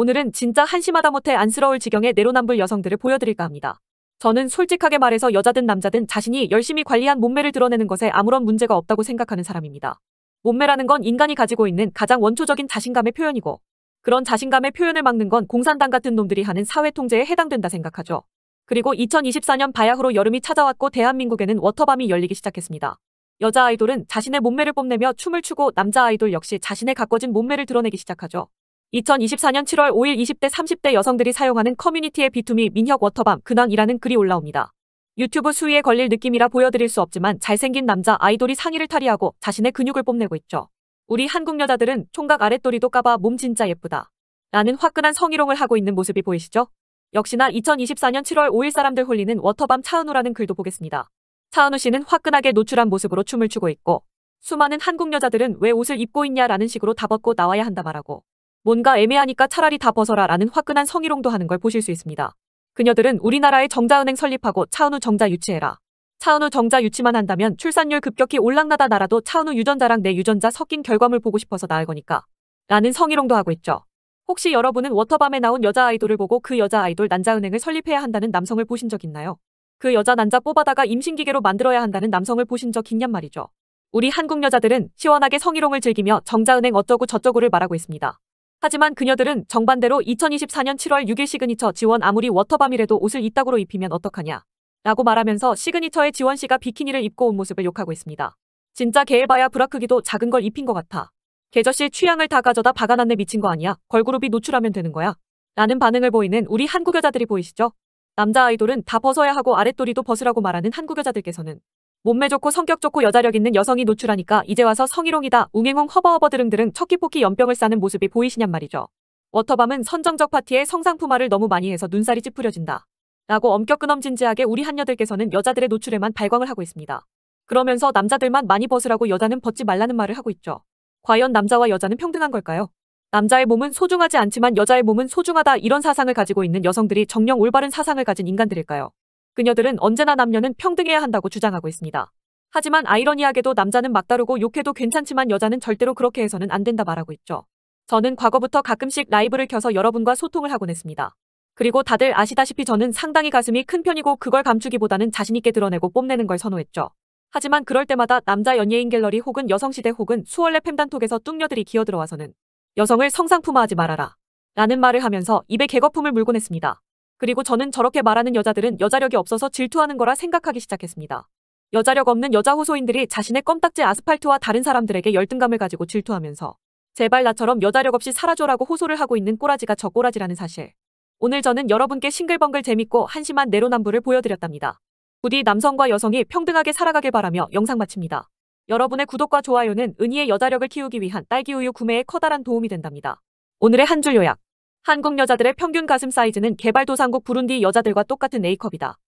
오늘은 진짜 한심하다 못해 안쓰러울 지경의 내로남불 여성들을 보여드릴까 합니다. 저는 솔직하게 말해서 여자든 남자든 자신이 열심히 관리한 몸매를 드러내는 것에 아무런 문제가 없다고 생각하는 사람입니다. 몸매라는 건 인간이 가지고 있는 가장 원초적인 자신감의 표현이고 그런 자신감의 표현을 막는 건 공산당 같은 놈들이 하는 사회 통제에 해당된다 생각하죠. 그리고 2024년 바야흐로 여름이 찾아왔고 대한민국에는 워터밤이 열리기 시작했습니다. 여자 아이돌은 자신의 몸매를 뽐내며 춤을 추고 남자 아이돌 역시 자신의 가꿔진 몸매를 드러내기 시작하죠. 2024년 7월 5일 20대 30대 여성들이 사용하는 커뮤니티의 비투미 민혁 워터밤 근황이라는 글이 올라옵니다. 유튜브 수위에 걸릴 느낌이라 보여드릴 수 없지만 잘생긴 남자 아이돌이 상의를 탈의하고 자신의 근육을 뽐내고 있죠. 우리 한국 여자들은 총각 아랫도리도 까봐 몸 진짜 예쁘다. 라는 화끈한 성희롱을 하고 있는 모습이 보이시죠? 역시나 2024년 7월 5일 사람들 홀리는 워터밤 차은우라는 글도 보겠습니다. 차은우 씨는 화끈하게 노출한 모습으로 춤을 추고 있고 수많은 한국 여자들은 왜 옷을 입고 있냐라는 식으로 다벗고 나와야 한다 말하고 뭔가 애매하니까 차라리 다 벗어라라는 화끈한 성희롱도 하는 걸 보실 수 있습니다. 그녀들은 우리나라에 정자은행 설립하고 차은우 정자 유치해라. 차은우 정자 유치만 한다면 출산율 급격히 올락나다 나라도 차은우 유전자랑 내 유전자 섞인 결과물 보고 싶어서 나을 거니까. 라는 성희롱도 하고 있죠. 혹시 여러분은 워터밤에 나온 여자 아이돌을 보고 그 여자 아이돌 난자은행을 설립해야 한다는 남성을 보신 적 있나요? 그 여자 난자 뽑아다가 임신기계로 만들어야 한다는 남성을 보신 적 있냔 말이죠. 우리 한국 여자들은 시원하게 성희롱을 즐기며 정자은행 어쩌고 저쩌고를 말하고 있습니다. 하지만 그녀들은 정반대로 2024년 7월 6일 시그니처 지원 아무리 워터밤이라도 옷을 이따구로 입히면 어떡하냐 라고 말하면서 시그니처의 지원 씨가 비키니를 입고 온 모습을 욕하고 있습니다. 진짜 게일바야 브라 크기도 작은 걸 입힌 것 같아. 개저씨 취향을 다 가져다 박아놨네 미친 거 아니야. 걸그룹이 노출하면 되는 거야. 라는 반응을 보이는 우리 한국 여자들이 보이시죠? 남자 아이돌은 다 벗어야 하고 아랫도리도 벗으라고 말하는 한국 여자들께서는 몸매 좋고 성격 좋고 여자력 있는 여성이 노출하니까 이제 와서 성희롱이다, 웅행웅 허버허버 드릉드릉 척기포키 연병을 싸는 모습이 보이시냔 말이죠. 워터밤은 선정적 파티에 성상품화를 너무 많이 해서 눈살이 찌푸려진다. 라고 엄격 근엄진지하게 우리 한녀들께서는 여자들의 노출에만 발광을 하고 있습니다. 그러면서 남자들만 많이 벗으라고 여자는 벗지 말라는 말을 하고 있죠. 과연 남자와 여자는 평등한 걸까요? 남자의 몸은 소중하지 않지만 여자의 몸은 소중하다 이런 사상을 가지고 있는 여성들이 정녕 올바른 사상을 가진 인간들일까요? 그녀들은 언제나 남녀는 평등해야 한다고 주장하고 있습니다. 하지만 아이러니하게도 남자는 막다르고 욕해도 괜찮지만 여자는 절대로 그렇게 해서는 안 된다 말하고 있죠. 저는 과거부터 가끔씩 라이브를 켜서 여러분과 소통을 하곤 했습니다. 그리고 다들 아시다시피 저는 상당히 가슴이 큰 편이고 그걸 감추기보다는 자신있게 드러내고 뽐내는 걸 선호했죠. 하지만 그럴 때마다 남자 연예인 갤러리 혹은 여성시대 혹은 수월레 팸단톡에서 뚱녀들이 기어들어와서는 여성을 성상품화하지 말아라 라는 말을 하면서 입에 개거품을 물곤 했습니다. 그리고 저는 저렇게 말하는 여자들은 여자력이 없어서 질투하는 거라 생각하기 시작했습니다. 여자력 없는 여자 호소인들이 자신의 껌딱지 아스팔트와 다른 사람들에게 열등감을 가지고 질투하면서 제발 나처럼 여자력 없이 사라져라고 호소를 하고 있는 꼬라지가 저 꼬라지라는 사실. 오늘 저는 여러분께 싱글벙글 재밌고 한심한 내로남불을 보여드렸답니다. 부디 남성과 여성이 평등하게 살아가길 바라며 영상 마칩니다. 여러분의 구독과 좋아요는 은희의 여자력을 키우기 위한 딸기 우유 구매에 커다란 도움이 된답니다. 오늘의 한 줄 요약. 한국 여자들의 평균 가슴 사이즈는 개발도상국 부룬디 여자들과 똑같은 A컵이다.